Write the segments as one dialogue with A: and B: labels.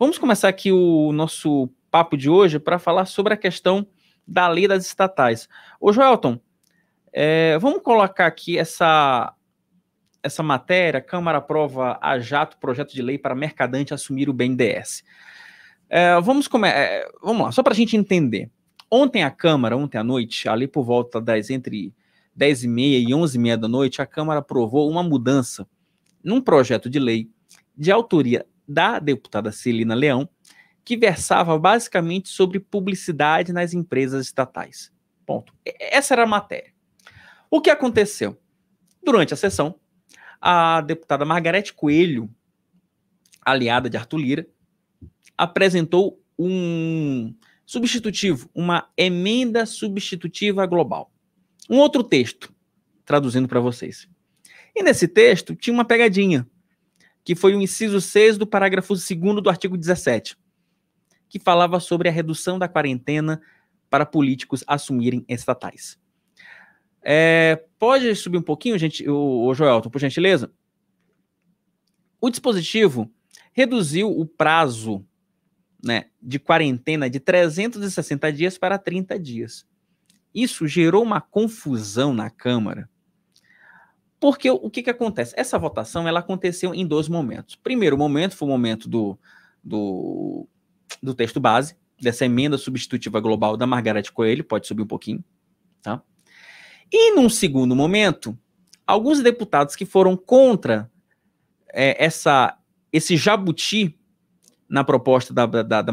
A: Vamos começar aqui o nosso papo de hoje para falar sobre a questão da lei das estatais. Ô, Joelton, é, vamos colocar aqui essa, essa matéria, Câmara aprova a jato projeto de lei para mercadante assumir o BNDES. É, vamos, come é, vamos lá, só para a gente entender. Ontem a Câmara, ontem à noite, ali por volta das entre 10 e meia e 11 e meia da noite, a Câmara aprovou uma mudança num projeto de lei de autoria da deputada Celina Leão, que versava basicamente sobre publicidade nas empresas estatais. Ponto. Essa era a matéria. O que aconteceu? Durante a sessão, a deputada Margarete Coelho, aliada de Arthur Lira, apresentou um substitutivo, uma emenda substitutiva global. Um outro texto, traduzindo para vocês. E nesse texto tinha uma pegadinha que foi o inciso 6 do parágrafo 2 do artigo 17, que falava sobre a redução da quarentena para políticos assumirem estatais. É, pode subir um pouquinho, gente, o, o por gentileza? O dispositivo reduziu o prazo né, de quarentena de 360 dias para 30 dias. Isso gerou uma confusão na Câmara porque o que, que acontece? Essa votação ela aconteceu em dois momentos. Primeiro momento foi o momento do, do, do texto base, dessa emenda substitutiva global da Margareth Coelho, pode subir um pouquinho, tá? E num segundo momento, alguns deputados que foram contra é, essa, esse jabuti na proposta da, da, da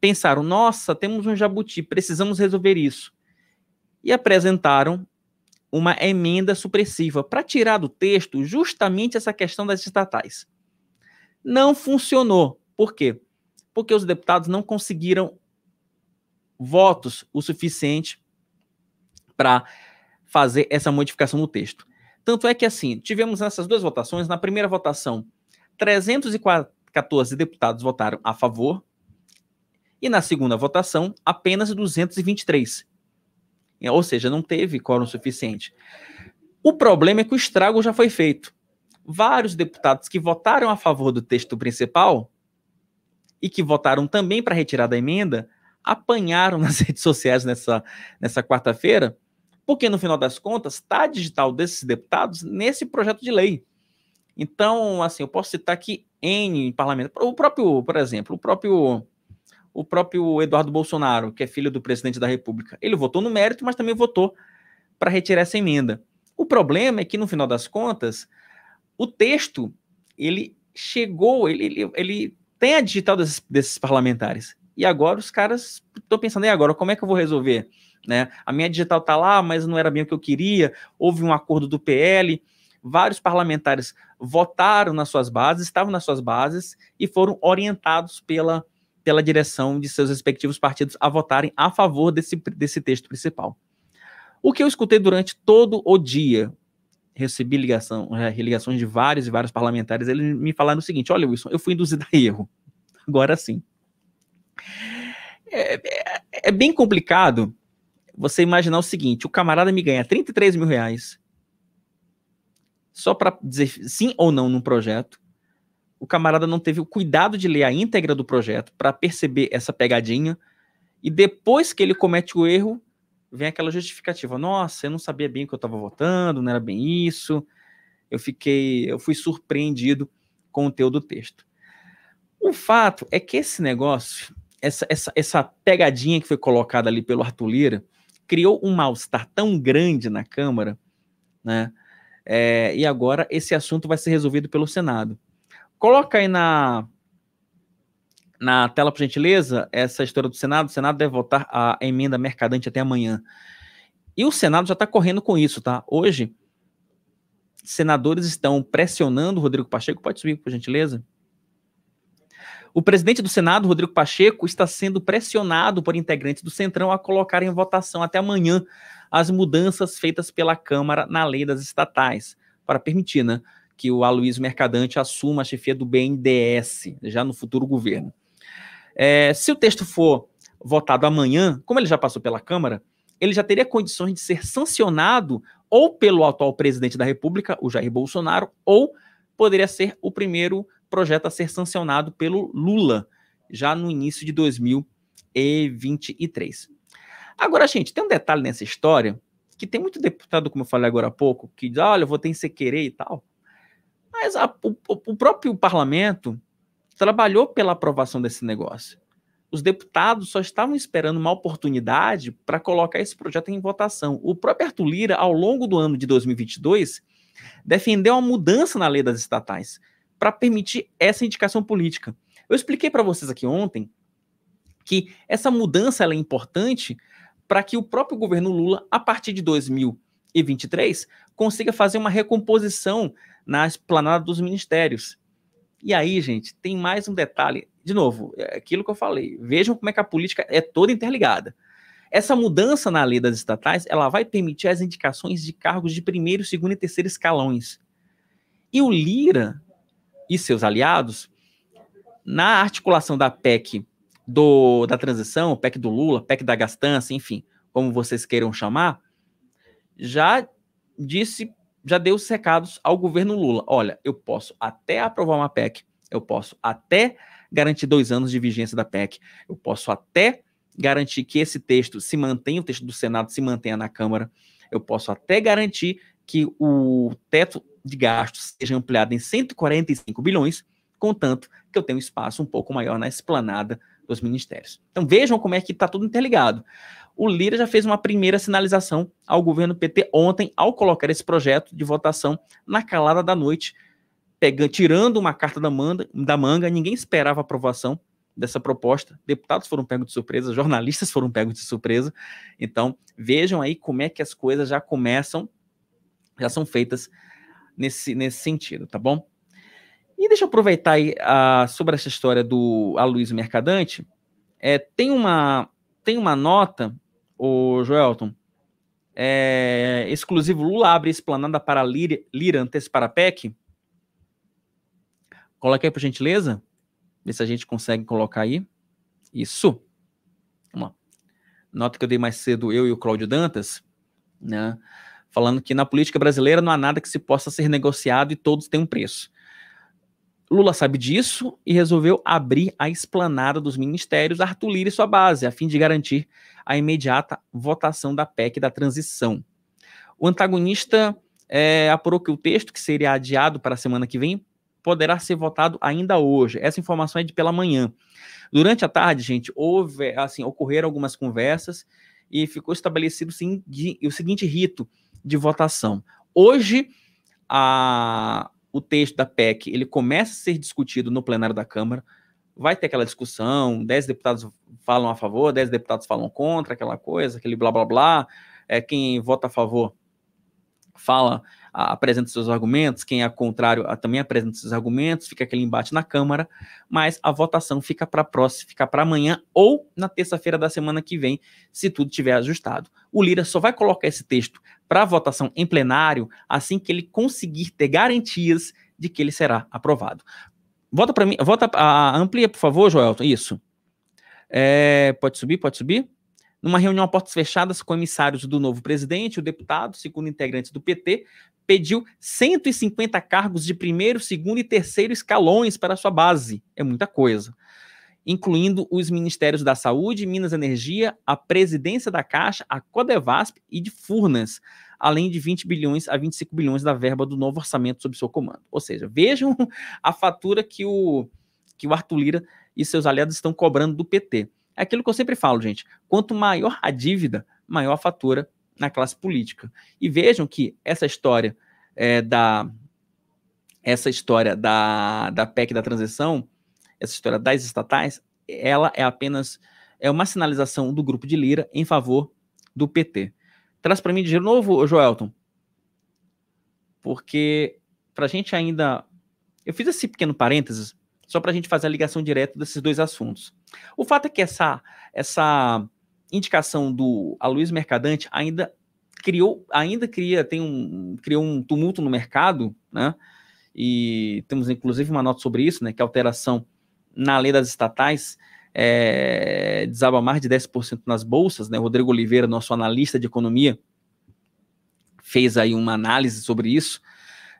A: pensaram: nossa, temos um jabuti, precisamos resolver isso. E apresentaram uma emenda supressiva para tirar do texto justamente essa questão das estatais. Não funcionou. Por quê? Porque os deputados não conseguiram votos o suficiente para fazer essa modificação no texto. Tanto é que, assim, tivemos nessas duas votações, na primeira votação, 314 deputados votaram a favor, e na segunda votação, apenas 223. É, ou seja, não teve quórum suficiente. O problema é que o estrago já foi feito. Vários deputados que votaram a favor do texto principal e que votaram também para retirar da emenda apanharam nas redes sociais nessa, nessa quarta-feira, porque no final das contas está digital desses deputados nesse projeto de lei. Então, assim, eu posso citar aqui N parlamento, o próprio, por exemplo, o próprio o próprio Eduardo Bolsonaro, que é filho do presidente da República, ele votou no mérito, mas também votou para retirar essa emenda. O problema é que, no final das contas, o texto ele chegou, ele, ele, ele tem a digital desses, desses parlamentares. E agora os caras estão pensando, e agora, como é que eu vou resolver? Né? A minha digital está lá, mas não era bem o que eu queria. Houve um acordo do PL. Vários parlamentares votaram nas suas bases, estavam nas suas bases e foram orientados pela pela direção de seus respectivos partidos a votarem a favor desse, desse texto principal. O que eu escutei durante todo o dia, recebi ligação, eh, ligações de vários e vários parlamentares, eles me falaram o seguinte: olha, Wilson, eu fui induzido a erro. Agora sim. É, é, é bem complicado você imaginar o seguinte: o camarada me ganha 33 mil reais só para dizer sim ou não num projeto o camarada não teve o cuidado de ler a íntegra do projeto para perceber essa pegadinha. E depois que ele comete o erro, vem aquela justificativa: nossa, eu não sabia bem o que eu estava votando, não era bem isso. Eu fiquei, eu fui surpreendido com o teu do texto. O fato é que esse negócio, essa, essa, essa pegadinha que foi colocada ali pelo Arthur Lira, criou um mal-estar tão grande na Câmara, né? É, e agora esse assunto vai ser resolvido pelo Senado. Coloca aí na, na tela, por gentileza, essa história do Senado. O Senado deve votar a emenda mercadante até amanhã. E o Senado já está correndo com isso, tá? Hoje, senadores estão pressionando o Rodrigo Pacheco. Pode subir, por gentileza. O presidente do Senado, Rodrigo Pacheco, está sendo pressionado por integrantes do Centrão a colocar em votação até amanhã as mudanças feitas pela Câmara na lei das estatais, para permitir, né? que o Aloysio Mercadante assuma a chefia do BNDES, já no futuro governo. É, se o texto for votado amanhã, como ele já passou pela Câmara, ele já teria condições de ser sancionado ou pelo atual presidente da República, o Jair Bolsonaro, ou poderia ser o primeiro projeto a ser sancionado pelo Lula, já no início de 2023. Agora, gente, tem um detalhe nessa história que tem muito deputado, como eu falei agora há pouco, que diz: ah, olha, eu votei sem querer e tal. Mas a, o, o próprio parlamento trabalhou pela aprovação desse negócio. Os deputados só estavam esperando uma oportunidade para colocar esse projeto em votação. O próprio Arthur Lira, ao longo do ano de 2022, defendeu uma mudança na lei das estatais para permitir essa indicação política. Eu expliquei para vocês aqui ontem que essa mudança é importante para que o próprio governo Lula, a partir de 2023, consiga fazer uma recomposição na esplanada dos ministérios. E aí, gente, tem mais um detalhe. De novo, é aquilo que eu falei. Vejam como é que a política é toda interligada. Essa mudança na lei das estatais, ela vai permitir as indicações de cargos de primeiro, segundo e terceiro escalões. E o Lira e seus aliados, na articulação da PEC do, da transição, PEC do Lula, PEC da gastança, enfim, como vocês queiram chamar, já disse já deu os recados ao governo Lula. Olha, eu posso até aprovar uma PEC, eu posso até garantir dois anos de vigência da PEC, eu posso até garantir que esse texto se mantenha, o texto do Senado se mantenha na Câmara, eu posso até garantir que o teto de gastos seja ampliado em 145 bilhões, contanto que eu tenha um espaço um pouco maior na esplanada dos ministérios. Então vejam como é que está tudo interligado. O Lira já fez uma primeira sinalização ao governo PT ontem, ao colocar esse projeto de votação na calada da noite, pegando, tirando uma carta da manga, da manga, ninguém esperava a aprovação dessa proposta. Deputados foram pegos de surpresa, jornalistas foram pegos de surpresa. Então, vejam aí como é que as coisas já começam, já são feitas nesse, nesse sentido, tá bom? E deixa eu aproveitar aí a, ah, sobre essa história do Aloysio Mercadante. É, tem, uma, tem uma nota, o Joelton, é, exclusivo Lula abre esplanada para Lira, Lira antes para PEC. Coloca aí, por gentileza. Vê se a gente consegue colocar aí. Isso. Vamos lá. Nota que eu dei mais cedo, eu e o Cláudio Dantas, né? Falando que na política brasileira não há nada que se possa ser negociado e todos têm um preço. Lula sabe disso e resolveu abrir a esplanada dos ministérios Arthur Lira e sua base, a fim de garantir a imediata votação da PEC da transição. O antagonista é, apurou que o texto, que seria adiado para a semana que vem, poderá ser votado ainda hoje. Essa informação é de pela manhã. Durante a tarde, gente, houve, assim, ocorreram algumas conversas e ficou estabelecido sim, de, o seguinte rito de votação. Hoje, a, o texto da PEC ele começa a ser discutido no plenário da Câmara, vai ter aquela discussão, 10 deputados falam a favor, 10 deputados falam contra, aquela coisa, aquele blá blá blá, é, quem vota a favor fala, apresenta seus argumentos, quem é contrário também apresenta seus argumentos, fica aquele embate na Câmara, mas a votação fica para próxima, fica para amanhã ou na terça-feira da semana que vem, se tudo tiver ajustado. O Lira só vai colocar esse texto para votação em plenário assim que ele conseguir ter garantias de que ele será aprovado. Vota para mim, vota, ah, amplia, por favor, Joelton, isso. É, pode subir, pode subir. Numa reunião a portas fechadas com emissários do novo presidente, o deputado, segundo integrante do PT, pediu 150 cargos de primeiro, segundo e terceiro escalões para sua base. É muita coisa incluindo os Ministérios da Saúde, Minas Energia, a Presidência da Caixa, a Codevasp e de Furnas, além de 20 bilhões a 25 bilhões da verba do novo orçamento sob seu comando. Ou seja, vejam a fatura que o, que o Arthur Lira e seus aliados estão cobrando do PT. É aquilo que eu sempre falo, gente. Quanto maior a dívida, maior a fatura na classe política. E vejam que essa história é, da essa história da, da PEC da transição essa história das estatais, ela é apenas é uma sinalização do grupo de Lira em favor do PT. Traz para mim de novo, Joelton, porque para a gente ainda. Eu fiz esse pequeno parênteses só para a gente fazer a ligação direta desses dois assuntos. O fato é que essa, essa indicação do Luiz Mercadante ainda criou, ainda cria, tem um, criou um tumulto no mercado, né? E temos inclusive uma nota sobre isso, né? Que é a alteração na lei das estatais é, desaba mais de 10% nas bolsas, né? Rodrigo Oliveira, nosso analista de economia, fez aí uma análise sobre isso,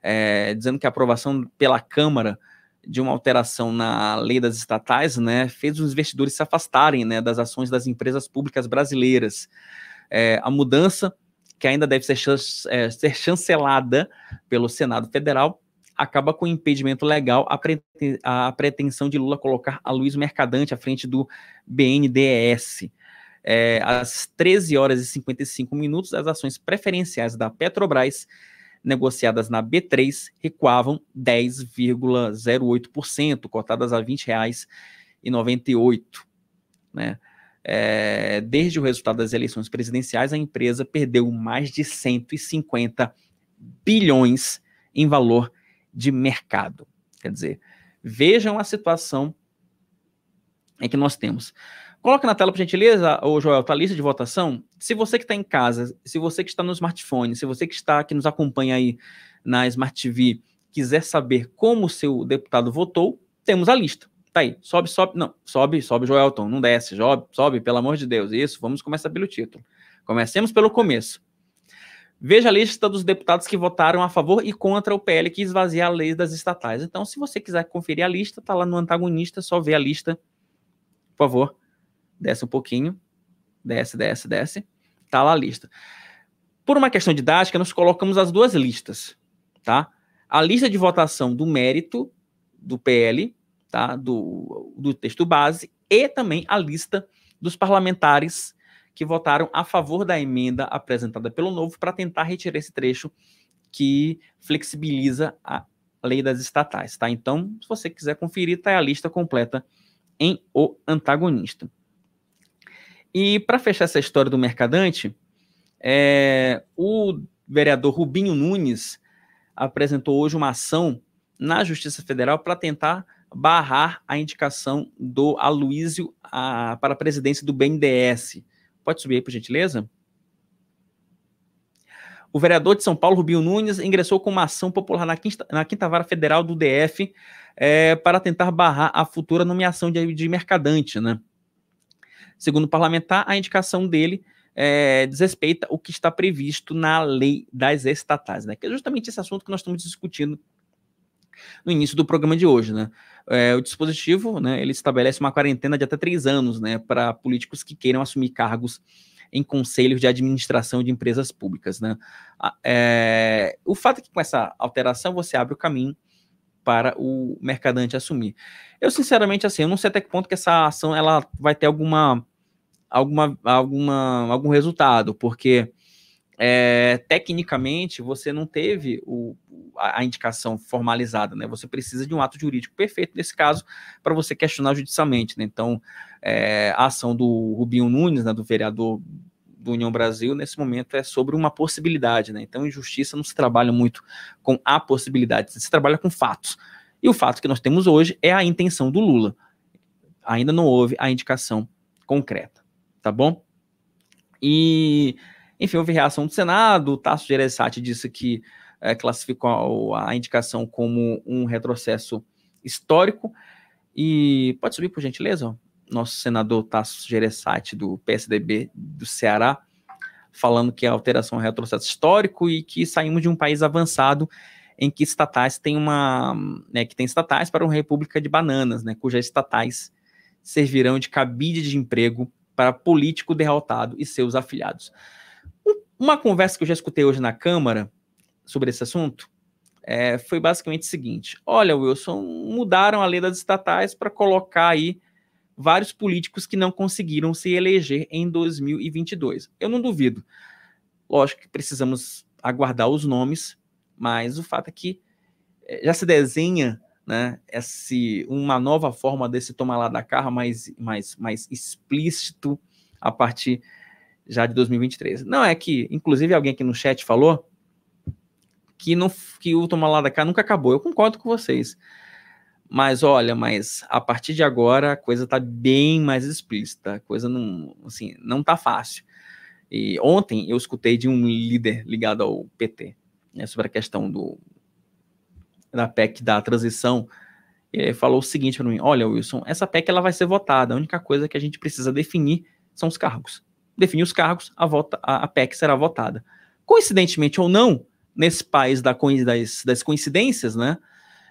A: é, dizendo que a aprovação pela Câmara de uma alteração na lei das estatais, né, fez os investidores se afastarem, né, das ações das empresas públicas brasileiras. É, a mudança, que ainda deve ser, chance, é, ser chancelada pelo Senado Federal, acaba com o impedimento legal a, pretensão de Lula colocar a Luiz Mercadante à frente do BNDES. É, às 13 horas e 55 minutos, as ações preferenciais da Petrobras, negociadas na B3, recuavam 10,08%, cotadas a R$ 20,98. Né? É, desde o resultado das eleições presidenciais, a empresa perdeu mais de 150 bilhões em valor de mercado. Quer dizer, vejam a situação em que nós temos. Coloca na tela, por gentileza, o Joel, tá a lista de votação. Se você que está em casa, se você que está no smartphone, se você que está que nos acompanha aí na Smart TV, quiser saber como o seu deputado votou, temos a lista. Tá aí. Sobe, sobe. Não, sobe, sobe, Joelton. Não desce. Sobe, sobe, pelo amor de Deus. Isso, vamos começar pelo título. Comecemos pelo começo. Veja a lista dos deputados que votaram a favor e contra o PL que esvazia a lei das estatais. Então, se você quiser conferir a lista, tá lá no antagonista, só vê a lista. Por favor, desce um pouquinho. Desce, desce, desce. Tá lá a lista. Por uma questão didática, nós colocamos as duas listas, tá? A lista de votação do mérito do PL, tá? Do, do texto base, e também a lista dos parlamentares que votaram a favor da emenda apresentada pelo Novo para tentar retirar esse trecho que flexibiliza a lei das estatais, tá? Então, se você quiser conferir, tá a lista completa em O Antagonista. E para fechar essa história do Mercadante, é, o vereador Rubinho Nunes apresentou hoje uma ação na Justiça Federal para tentar barrar a indicação do Aloísio a, ah, para a presidência do BNDES. Pode subir aí, por gentileza? O vereador de São Paulo, Rubinho Nunes, ingressou com uma ação popular na Quinta, na quinta Vara Federal do DF é, para tentar barrar a futura nomeação de, de mercadante, né? Segundo o parlamentar, a indicação dele é, desrespeita o que está previsto na lei das estatais, né? Que é justamente esse assunto que nós estamos discutindo no início do programa de hoje, né? É, o dispositivo, né, ele estabelece uma quarentena de até três anos, né, para políticos que queiram assumir cargos em conselhos de administração de empresas públicas, né? É, o fato é que com essa alteração você abre o caminho para o mercadante assumir. Eu sinceramente assim, eu não sei até que ponto que essa ação ela vai ter alguma alguma alguma algum resultado, porque é, tecnicamente você não teve o, a, indicação formalizada, né? Você precisa de um ato jurídico perfeito nesse caso para você questionar judicialmente, né? Então, é, a ação do Rubinho Nunes, né, do vereador do União Brasil, nesse momento é sobre uma possibilidade, né? Então, justiça não se trabalha muito com a possibilidade, se trabalha com fatos. E o fato que nós temos hoje é a intenção do Lula. Ainda não houve a indicação concreta, tá bom? E enfim, houve reação do Senado, o Tasso Gereissati disse que é, classificou a, a indicação como um retrocesso histórico. E pode subir, por gentileza, nosso senador Tasso Gereissati, do PSDB do Ceará, falando que a alteração é um retrocesso histórico e que saímos de um país avançado em que estatais têm uma, né, que tem estatais para uma república de bananas, né, cujas estatais servirão de cabide de emprego para político derrotado e seus afiliados. Uma conversa que eu já escutei hoje na Câmara sobre esse assunto é, foi basicamente o seguinte: olha, Wilson, mudaram a lei das estatais para colocar aí vários políticos que não conseguiram se eleger em 2022. Eu não duvido. Lógico que precisamos aguardar os nomes, mas o fato é que é, já se desenha né, esse, uma nova forma desse tomar lá da carro mais, mais, mais explícito a partir já de 2023. Não, é que, inclusive, alguém aqui no chat falou que, não, que o Tomar da Cá nunca acabou. Eu concordo com vocês. Mas olha, mas a partir de agora a coisa tá bem mais explícita. A coisa não, assim, não tá fácil. E ontem eu escutei de um líder ligado ao PT né, sobre a questão do da PEC da transição. Ele falou o seguinte para mim: Olha, Wilson, essa PEC ela vai ser votada. A única coisa que a gente precisa definir são os cargos define os cargos, a, vota, a, a PEC será votada. Coincidentemente ou não, nesse país da, das, das coincidências, né?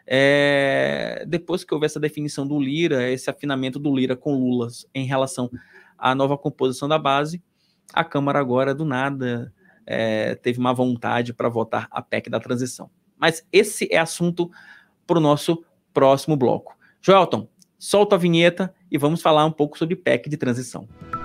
A: É, depois que houve essa definição do Lira, esse afinamento do Lira com Lula em relação à nova composição da base, a Câmara agora, do nada, é, teve uma vontade para votar a PEC da transição. Mas esse é assunto para o nosso próximo bloco. Joelton, solta a vinheta e vamos falar um pouco sobre PEC de transição.